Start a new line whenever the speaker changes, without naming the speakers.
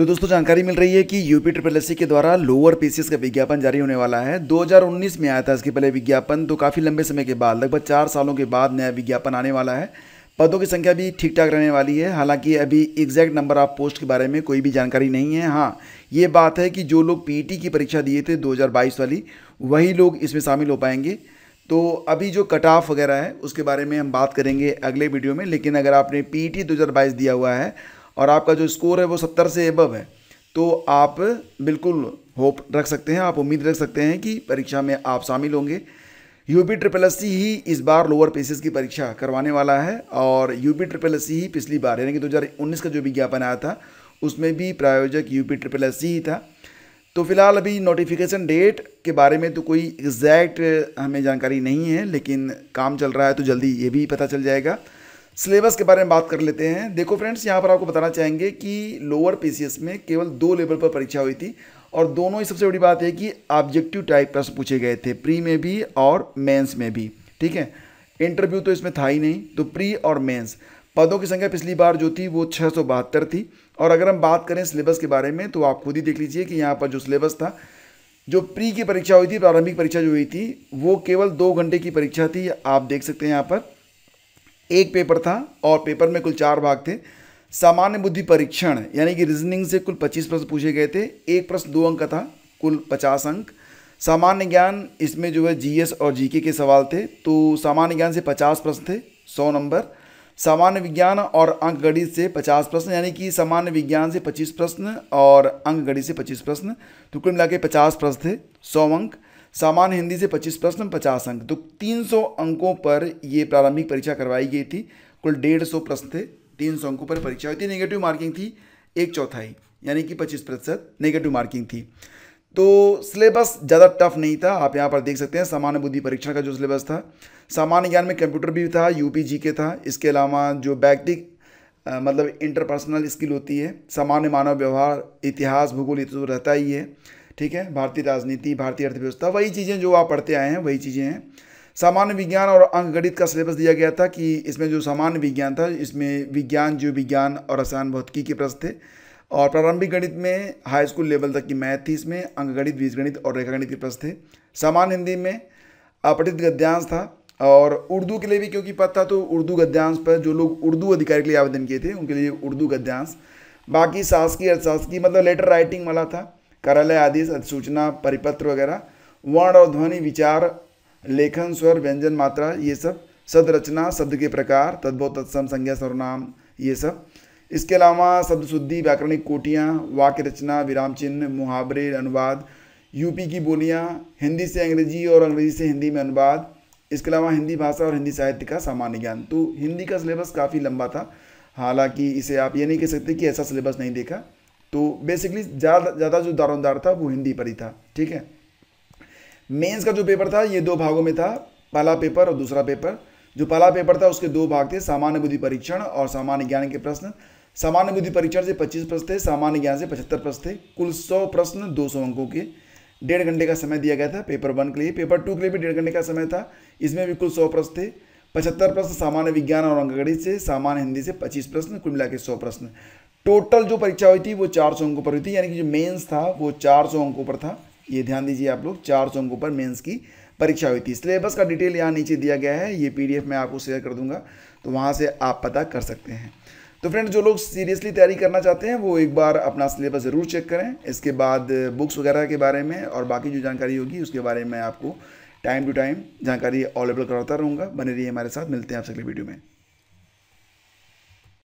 तो दोस्तों जानकारी मिल रही है कि यूपी ट्रिपल एस के द्वारा लोअर पीसीएस का विज्ञापन जारी होने वाला है 2019 में आया था इसके पहले विज्ञापन तो काफ़ी लंबे समय के बाद लगभग चार सालों के बाद नया विज्ञापन आने वाला है पदों की संख्या भी ठीक ठाक रहने वाली है हालांकि अभी एग्जैक्ट नंबर ऑफ पोस्ट के बारे में कोई भी जानकारी नहीं है हाँ ये बात है कि जो लोग पी e की परीक्षा दिए थे दो वाली वही लोग इसमें शामिल हो पाएंगे तो अभी जो कट ऑफ वगैरह है उसके बारे में हम बात करेंगे अगले वीडियो में लेकिन अगर आपने पी 2022 e दिया हुआ है और आपका जो स्कोर है वो सत्तर से एबव है तो आप बिल्कुल होप रख सकते हैं आप उम्मीद रख सकते हैं कि परीक्षा में आप शामिल होंगे U P triple S C ही इस बार लोअर पेसेस की परीक्षा करवाने वाला है और U P triple S C ही पिछली बार यानी कि 2019 का जो विज्ञापन आया था उसमें भी प्रायोजक U P triple S C ही था तो फिलहाल अभी नोटिफिकेशन डेट के बारे में तो कोई एग्जैक्ट हमें जानकारी नहीं है लेकिन काम चल रहा है तो जल्दी ये भी पता चल जाएगा सिलेबस के बारे में बात कर लेते हैं देखो फ्रेंड्स यहाँ पर आपको बताना चाहेंगे कि लोअर पी में केवल दो लेवल पर परीक्षा हुई थी और दोनों ही सबसे बड़ी बात है कि ऑब्जेक्टिव टाइप प्रश्न पूछे गए थे प्री में भी और मेंस में भी ठीक है इंटरव्यू तो इसमें था ही नहीं तो प्री और मेंस पदों की संख्या पिछली बार जो थी वो छः थी और अगर हम बात करें सिलेबस के बारे में तो आप खुद ही देख लीजिए कि यहाँ पर जो सिलेबस था जो प्री की परीक्षा हुई थी प्रारंभिक परीक्षा जो हुई थी वो केवल दो घंटे की परीक्षा थी आप देख सकते हैं यहाँ पर एक पेपर था और पेपर में कुल चार भाग थे सामान्य बुद्धि परीक्षण यानी कि रीजनिंग से कुल 25 प्रश्न पूछे गए थे एक प्रश्न दो अंक का था कुल 50 अंक सामान्य ज्ञान इसमें जो है जीएस और जीके के सवाल थे तो सामान्य ज्ञान से 50 प्रश्न थे 100 नंबर सामान्य विज्ञान और अंक गणित से 50 प्रश्न यानी कि सामान्य विज्ञान से 25 प्रश्न और अंक गणित से 25 प्रश्न तो कुल मिला के पचास प्रश्न थे सौ अंक सामान्य हिंदी से 25 प्रश्न 50 अंक तो 300 अंकों पर ये प्रारंभिक परीक्षा करवाई गई थी कुल डेढ़ सौ प्रश्न थे तीन सौ अंकों पर परीक्षा हुई थी नेगेटिव मार्किंग थी एक चौथाई यानी कि पच्चीस प्रतिशत नेगेटिव मार्किंग थी तो सिलेबस ज़्यादा टफ नहीं था आप यहाँ पर देख सकते हैं सामान्य बुद्धि परीक्षण का जो सिलेबस था सामान्य ज्ञान में कंप्यूटर भी था यूपी जी के था इसके अलावा जो बैक्टिक मतलब इंटरपर्सनल स्किल होती है सामान्य मानव व्यवहार इतिहास भूगोल ये तो रहता ही है ठीक है भारतीय राजनीति भारतीय अर्थव्यवस्था वही चीज़ें जो आप पढ़ते आए हैं वही चीज़ें हैं सामान्य विज्ञान और अंकगणित का सिलेबस दिया गया था कि इसमें जो सामान्य विज्ञान था इसमें विज्ञान जीव विज्ञान और रसायन भौतिकी के प्रश्न थे और प्रारंभिक गणित में हाई स्कूल लेवल तक की मैथ थी इसमें अंकगणित बीजगणित और रेखागणित के प्रश्न थे सामान्य हिंदी में अपठित गद्यांश था और उर्दू के लिए भी क्योंकि पता तो उर्दू गद्यांश पर जो लोग उर्दू अधिकारी के लिए आवेदन किए थे उनके लिए उर्दू गद्यांश बाकी शासकीय की मतलब लेटर राइटिंग वाला था कार्यालय आदि सूचना परिपत्र वगैरह वर्ण और ध्वनि विचार लेखन स्वर व्यंजन मात्रा ये सब सदरचना शब्द के प्रकार तद्भव तत्सम संज्ञा सर्वनाम ये सब इसके अलावा शब्द शुद्धि व्याकरणिक कोटियाँ वाक्य रचना विराम चिन्ह मुहावरे अनुवाद यूपी की बोलियाँ हिंदी से अंग्रेजी और अंग्रेजी से हिंदी में अनुवाद इसके अलावा हिंदी भाषा और हिंदी साहित्य का सामान्य ज्ञान तो हिंदी का सिलेबस काफ़ी लंबा था हालांकि इसे आप ये नहीं कह सकते कि ऐसा सिलेबस नहीं देखा तो बेसिकली ज़्यादा ज़्यादा जो दारोमदार था वो हिंदी पर ही था ठीक है मेंस का जो पेपर था ये दो भागों में था पहला पेपर और दूसरा पेपर जो पहला पेपर था उसके दो भाग थे सामान्य बुद्धि परीक्षण और सामान्य ज्ञान के प्रश्न सामान्य बुद्धि परीक्षण से 25 प्रश्न थे सामान्य ज्ञान से 75 प्रश्न थे कुल 100 प्रश्न 200 अंकों के डेढ़ घंटे का समय दिया गया था पेपर वन के लिए पेपर टू के लिए भी डेढ़ घंटे का समय था इसमें भी कुल सौ प्रश्न थे पचहत्तर प्रश्न सामान्य विज्ञान और अंकगणित से सामान्य हिंदी से पच्चीस प्रश्न कुल मिला के सौ प्रश्न टोटल जो परीक्षा हुई थी वो चार सौ अंकों पर हुई थी यानी कि जो मेंस था वो चार सौ अंकों पर था ये ध्यान दीजिए आप लोग चार सौ अंकों पर मेंस की परीक्षा हुई थी सिलेबस का डिटेल यहाँ नीचे दिया गया है ये पीडीएफ मैं आपको शेयर कर दूंगा तो वहाँ से आप पता कर सकते हैं तो फ्रेंड जो लोग सीरियसली तैयारी करना चाहते हैं वो एक बार अपना सिलेबस ज़रूर चेक करें इसके बाद बुक्स वगैरह के बारे में और बाकी जो जानकारी होगी उसके बारे में आपको टाइम टू टाइम जानकारी अवेलेबल कराता रहूँगा बने रहिए हमारे साथ मिलते हैं आपसे अगले वीडियो में